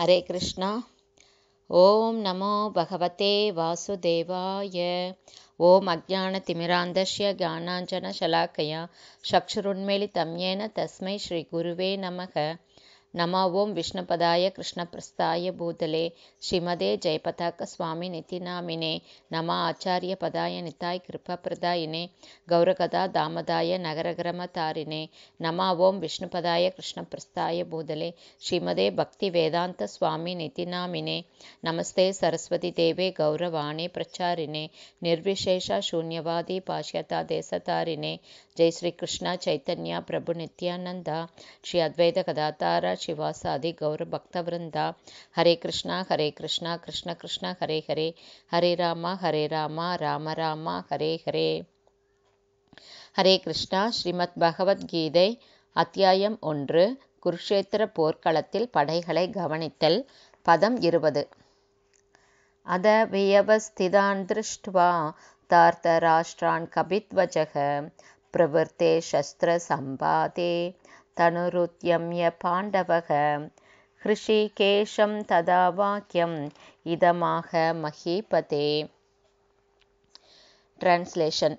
ஹரே கிருஷ்ணா ஓம் நமோ பகவதே வாசுதேவாய ஓம் அஜான திமிராந்தஷ்ய ஞானாஞ்சன சலாக்கயா சக்ஷுருண்மேலி தம்யேன தஸ்மை ஸ்ரீ குருவே நமக नम ॐ विष्णुपदाय कृष्णप्रस्थाय भूतले श्रीमदे जयपताकस्वामिनितिनामिने नम आचार्यपदाय निताय कृपाप्रदायिने गौरकदा दामदाय नगरग्रमतारिणे नम ॐ विष्णुपदाय कृष्णप्रस्थाय भूतले श्रीमदे भक्तिवेदान्तस्वामिनितिनामिने नमस्ते सरस्वतीदेवे गौरवाणे प्रचारिणे निर्विशेषशून्यवादी पाश्यता देशतारिणे जय श्रीकृष्ण चैतन्य प्रभुनित्यानन्द श्री अद्वैत कदातार ಶಿವಾಸಾದಿ ಗೌರ ಭಕ್ತವೃಂದ ಹರೇ ಕೃಷ್ಣ ಹರೇ ಕೃಷ್ಣ ಕೃಷ್ಣ ಕೃಷ್ಣ ಹರೇ ಹರೇ ಹರೇ ರಾಮ ಹರೇ ರಾಮ ರಾಮ ರಾಮ ಹರೇ ಹರೇ ஹரே கிருஷ்ணா ஸ்ரீமத் பகவத்கீதை அத்தியாயம் ஒன்று குருஷேத்திர போர்க்களத்தில் படைகளை கவனித்தல் பதம் இருபது அத வியவஸ்திதான் திருஷ்டுவா தார்த்த ராஷ்டிரான் கபித்வஜக பிரவர்த்தே சஸ்திர சம்பாதே தனுருத்யம்ய பாண்டவக ஹிருஷிகேஷம் ததா வாக்கியம் இதமாக மகிபதே டிரான்ஸ்லேஷன்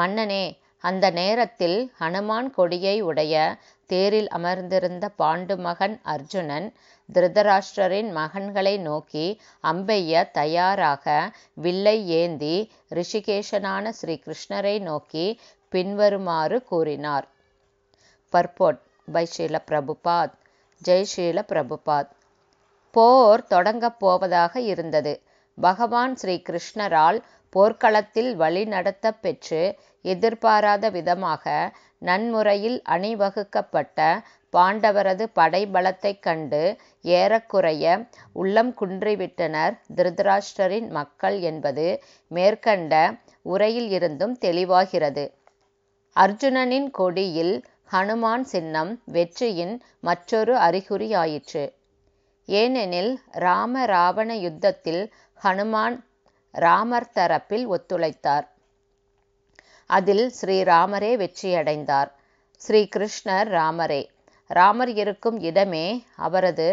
மன்னனே அந்த நேரத்தில் ஹனுமான் கொடியை உடைய தேரில் அமர்ந்திருந்த பாண்டு மகன் அர்ஜுனன் திருதராஷ்டிரரின் மகன்களை நோக்கி அம்பெய்ய தயாராக வில்லை ஏந்தி ரிஷிகேஷனான ஸ்ரீகிருஷ்ணரை நோக்கி பின்வருமாறு கூறினார் பர்போட் பை Srila பிரபுபாத் ஜெய் ஸ்ரீல பிரபுபாத் போர் தொடங்கப் போவதாக இருந்தது பகவான் ஸ்ரீ கிருஷ்ணரால் போர்க்களத்தில் வழிநடத்த பெற்று எதிர்பாராத விதமாக நன்முறையில் அணிவகுக்கப்பட்ட பாண்டவரது படைபலத்தைக் கண்டு ஏறக்குறைய உள்ளம் குன்றிவிட்டனர் திருதராஷ்டரின் மக்கள் என்பது மேற்கண்ட உரையில் இருந்தும் தெளிவாகிறது அர்ஜுனனின் கொடியில் ஹனுமான் சின்னம் வெற்றியின் மற்றொரு அறிகுறியாயிற்று. ஏனெனில் ராம ராவண யுத்தத்தில் ஹனுமான் ராமர் தரப்பில் ஒத்துழைத்தார். அதில் ஸ்ரீராமரே வெற்றியடைந்தார். ஸ்ரீகிருஷ்ணர் ராமரே. ராமர் இருக்கும் இடமே அவரது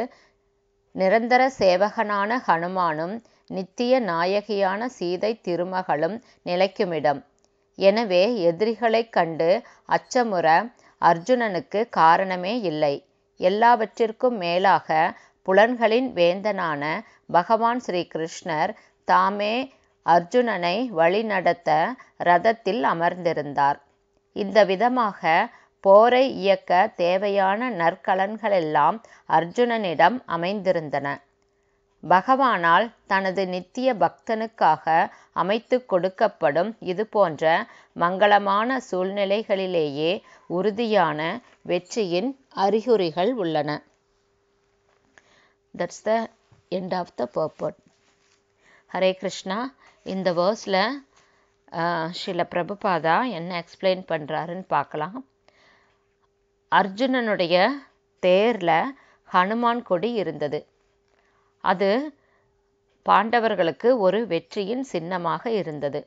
நிரந்தர சேவகனான ஹனுமானும் நித்திய நாயகியான சீதை திருமகளும் நிலைக்குமிடம். எனவே எதிரிகளைக் கண்டு அச்சமுற அர்ஜுனனுக்கு காரணமே இல்லை. எல்லாவற்றிற்கும் மேலாக புலன்களின் வேந்தனான பகவான் ஸ்ரீகிருஷ்ணர் தாமே அர்ஜுனனை வழிநடத்த ரதத்தில் அமர்ந்திருந்தார். இந்த விதமாக போரை இயக்க தேவையான நற்கலன்களெல்லாம் அர்ஜுனனிடம் அமைந்திருந்தன. பகவானால் தனது நித்திய பக்தனுக்காக அமைத்து கொடுக்கப்படும் இது போன்ற மங்களமான சூழ்நிலைகளிலேயே உறுதியான வெற்றியின் அறிகுறிகள் உள்ளன that's the end of the purport Hare Krishna இந்த வேர்ஸில் சில பிரபுபாதா என்ன எக்ஸ்பிளைன் பண்ணுறாருன்னு பார்க்கலாம் அர்ஜுனனுடைய தேரில் ஹனுமான் கொடி இருந்தது அது பாண்டவர்களுக்கு ஒரு வெற்றியின் சின்னமாக இருந்தது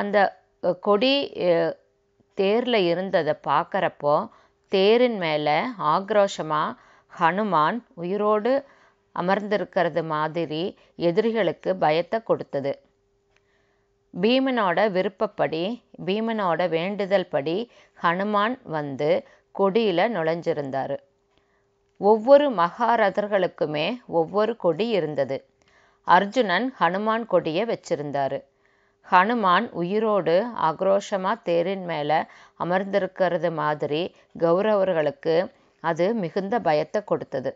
அந்த கொடி தேரில் இருந்ததை பார்க்குறப்போ தேரின் மேலே ஆக்ரோஷமாக ஹனுமான் உயிரோடு அமர்ந்திருக்கிறது மாதிரி எதிரிகளுக்கு பயத்தை கொடுத்தது பீமனோட விருப்பப்படி பீமனோட வேண்டுதல் படி ஹனுமான் வந்து கொடியில் நுழைஞ்சிருந்தார் ஒவ்வொரு மகாரதர்களுக்குமே ஒவ்வொரு கொடி இருந்தது அர்ஜுனன் ஹனுமான் கொடியை வச்சிருந்தாரு ஹனுமான் உயிரோடு ஆக்ரோஷமாக தேரின் மேலே அமர்ந்திருக்கிறது மாதிரி கௌரவர்களுக்கு அது மிகுந்த பயத்தை கொடுத்தது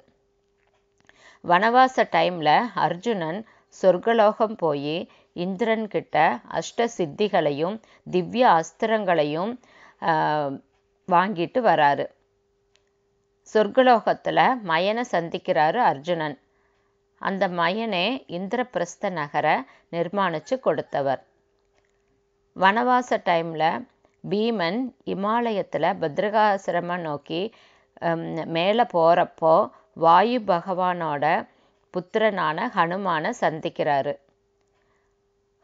வனவாச டைமில் அர்ஜுனன் சொர்க்கலோகம் போய் இந்திரன்கிட்ட அஷ்ட சித்திகளையும் திவ்ய அஸ்திரங்களையும் வாங்கிட்டு வராரு சொர்க்கலோகத்தில் மயனை சந்திக்கிறாரு அர்ஜுனன் அந்த மயனே இந்திரபிரஸ்த நகரை நிர்மாணித்து கொடுத்தவர் வனவாச டைமில் பீமன் இமாலயத்தில் பத்ரகாசிரமம் நோக்கி மேலே போகிறப்போ வாயு பகவானோட புத்திரனான ஹனுமானை சந்திக்கிறாரு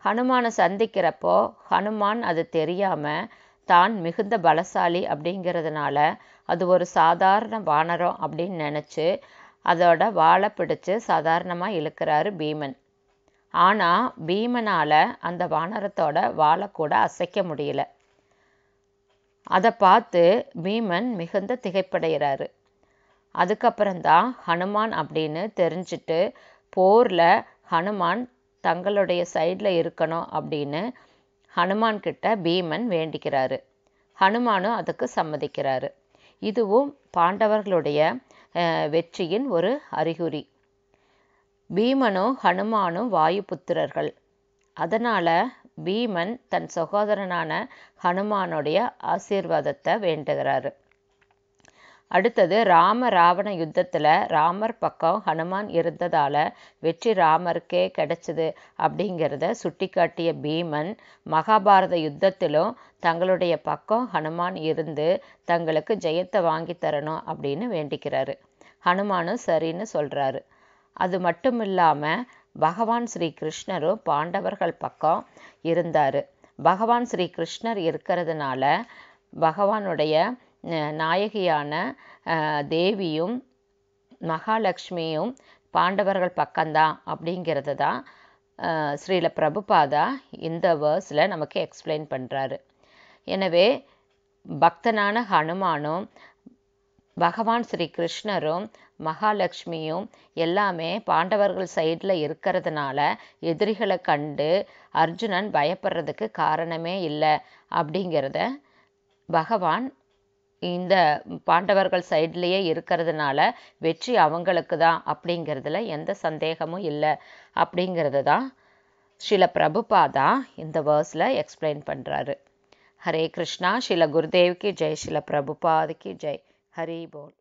ஹனுமானை சந்திக்கிறப்போ ஹனுமான் அது தெரியாமல் தான் மிகுந்த பலசாலி அப்படிங்கிறதுனால அது ஒரு சாதாரண வானரம் அப்படின்னு நினச்சி அதோட வாழை பிடிச்சு சாதாரணமாக இழுக்கிறாரு பீமன் ஆனால் பீமனால் அந்த வானரத்தோட வாழை கூட அசைக்க முடியல அதை பார்த்து பீமன் மிகுந்த திகைப்படைகிறாரு அதுக்கப்புறம்தான் ஹனுமான் அப்படின்னு தெரிஞ்சிட்டு போரில் ஹனுமான் தங்களுடைய சைடில் இருக்கணும் அப்படின்னு ஹனுமான் கிட்ட பீமன் வேண்டிக்கிறாரு ஹனுமானும் அதுக்கு சம்மதிக்கிறாரு இதுவும் பாண்டவர்களுடைய வெற்றியின் ஒரு அறிகுறி பீமனும் ஹனுமானும் வாயு புத்திரர்கள் அதனால் பீமன் தன் சகோதரனான ஹனுமானுடைய ஆசீர்வாதத்தை வேண்டுகிறாரு அடுத்தது ராம ராவண யுத்தத்தில் ராமர் பக்கம் ஹனுமான் இருந்ததால் வெற்றி ராமருக்கே கிடைச்சது அப்படிங்கிறத சுட்டிக்காட்டிய பீமன் மகாபாரத யுத்தத்திலும் தங்களுடைய பக்கம் ஹனுமான் இருந்து தங்களுக்கு ஜெயத்தை வாங்கி தரணும் அப்படின்னு வேண்டிக்கிறாரு ஹனுமானும் சரின்னு சொல்கிறாரு அது மட்டும் இல்லாமல் பகவான் ஸ்ரீ கிருஷ்ணரும் பாண்டவர்கள் பக்கம் இருந்தார் பகவான் ஸ்ரீ கிருஷ்ணர் இருக்கிறதுனால பகவானுடைய நாயகியான தேவியும் மகாலட்சுமியும் பாண்டவர்கள் பக்கம்தான் அப்படிங்கிறத தான் ஸ்ரீல பிரபுபாதா இந்த வேர்ஸில் நமக்கு எக்ஸ்பிளைன் பண்ணுறாரு எனவே பக்தனான ஹனுமானும் பகவான் ஸ்ரீ கிருஷ்ணரும் மகாலட்சுமியும் எல்லாமே பாண்டவர்கள் சைடில் இருக்கிறதுனால எதிரிகளை கண்டு அர்ஜுனன் பயப்படுறதுக்கு காரணமே இல்லை அப்படிங்கிறத பகவான் இந்த பாண்டவர்கள் சைட்லேயே இருக்கிறதுனால வெற்றி அவங்களுக்கு தான் அப்படிங்கிறதுல எந்த சந்தேகமும் இல்லை அப்படிங்கிறது தான் ஸ்ரீல பிரபுபாதா இந்த வேர்ஸில் எக்ஸ்பிளைன் பண்ணுறாரு ஹரே கிருஷ்ணா ஸ்ரீல குருதேவ்க்கு ஜெய் ஸ்ரீல பிரபுபாதுக்கு ஜெய் ஹரி போல்